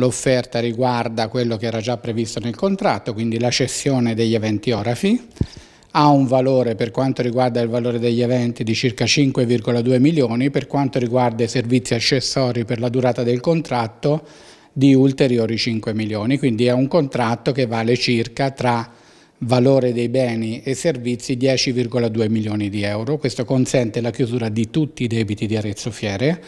L'offerta riguarda quello che era già previsto nel contratto, quindi la cessione degli eventi Orafi, ha un valore per quanto riguarda il valore degli eventi di circa 5,2 milioni, per quanto riguarda i servizi accessori per la durata del contratto di ulteriori 5 milioni, quindi è un contratto che vale circa tra valore dei beni e servizi 10,2 milioni di euro. Questo consente la chiusura di tutti i debiti di Arezzo Fiere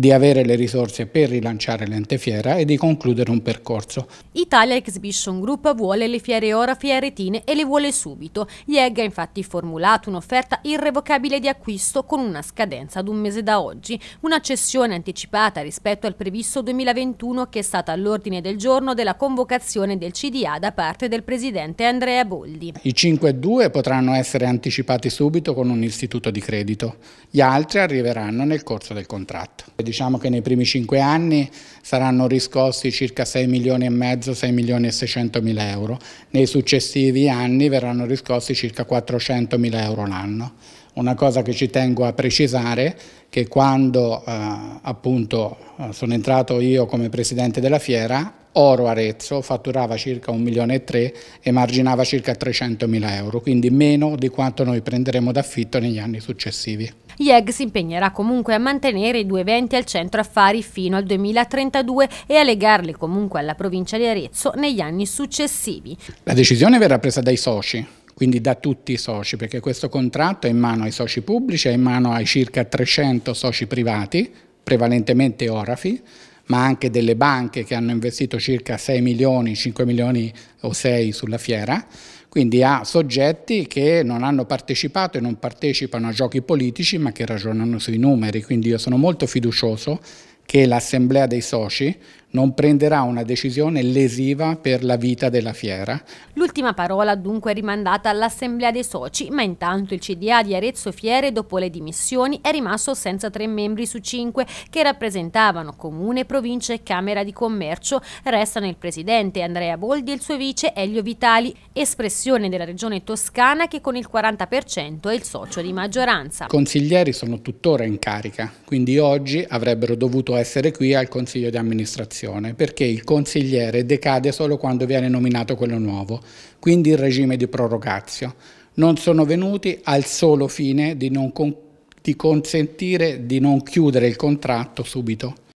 di avere le risorse per rilanciare l'ente fiera e di concludere un percorso. Italia Exhibition Group vuole le fiere orafi e fieretine e le vuole subito. IEG ha infatti formulato un'offerta irrevocabile di acquisto con una scadenza ad un mese da oggi, una cessione anticipata rispetto al previsto 2021 che è stata all'ordine del giorno della convocazione del CDA da parte del presidente Andrea Boldi. I 5 e 2 potranno essere anticipati subito con un istituto di credito, gli altri arriveranno nel corso del contratto diciamo che nei primi cinque anni saranno riscossi circa 6 milioni e mezzo, 6 milioni e 600 mila euro, nei successivi anni verranno riscossi circa 400 mila euro l'anno. Una cosa che ci tengo a precisare che quando eh, appunto eh, sono entrato io come presidente della fiera, Oro Arezzo fatturava circa 1 milione e 3 e marginava circa 300 mila euro, quindi meno di quanto noi prenderemo d'affitto negli anni successivi. IEG si impegnerà comunque a mantenere i due eventi al centro affari fino al 2032 e a legarli comunque alla provincia di Arezzo negli anni successivi. La decisione verrà presa dai soci, quindi da tutti i soci, perché questo contratto è in mano ai soci pubblici, è in mano ai circa 300 soci privati, prevalentemente Orafi, ma anche delle banche che hanno investito circa 6 milioni, 5 milioni o 6 sulla fiera, quindi a soggetti che non hanno partecipato e non partecipano a giochi politici ma che ragionano sui numeri, quindi io sono molto fiducioso che l'assemblea dei soci non prenderà una decisione lesiva per la vita della fiera. L'ultima parola dunque è rimandata all'assemblea dei soci, ma intanto il CDA di Arezzo Fiere dopo le dimissioni è rimasto senza tre membri su cinque che rappresentavano comune, provincia e camera di commercio. Restano il presidente Andrea Boldi e il suo vice Elio Vitali, espressione della regione toscana che con il 40% è il socio di maggioranza. I consiglieri sono tuttora in carica, quindi oggi avrebbero dovuto essere qui al consiglio di amministrazione Costituzione, perché il consigliere decade solo quando viene nominato quello nuovo, quindi il regime di prorogazio. Non sono venuti al solo fine di, con di consentire di non chiudere il contratto subito.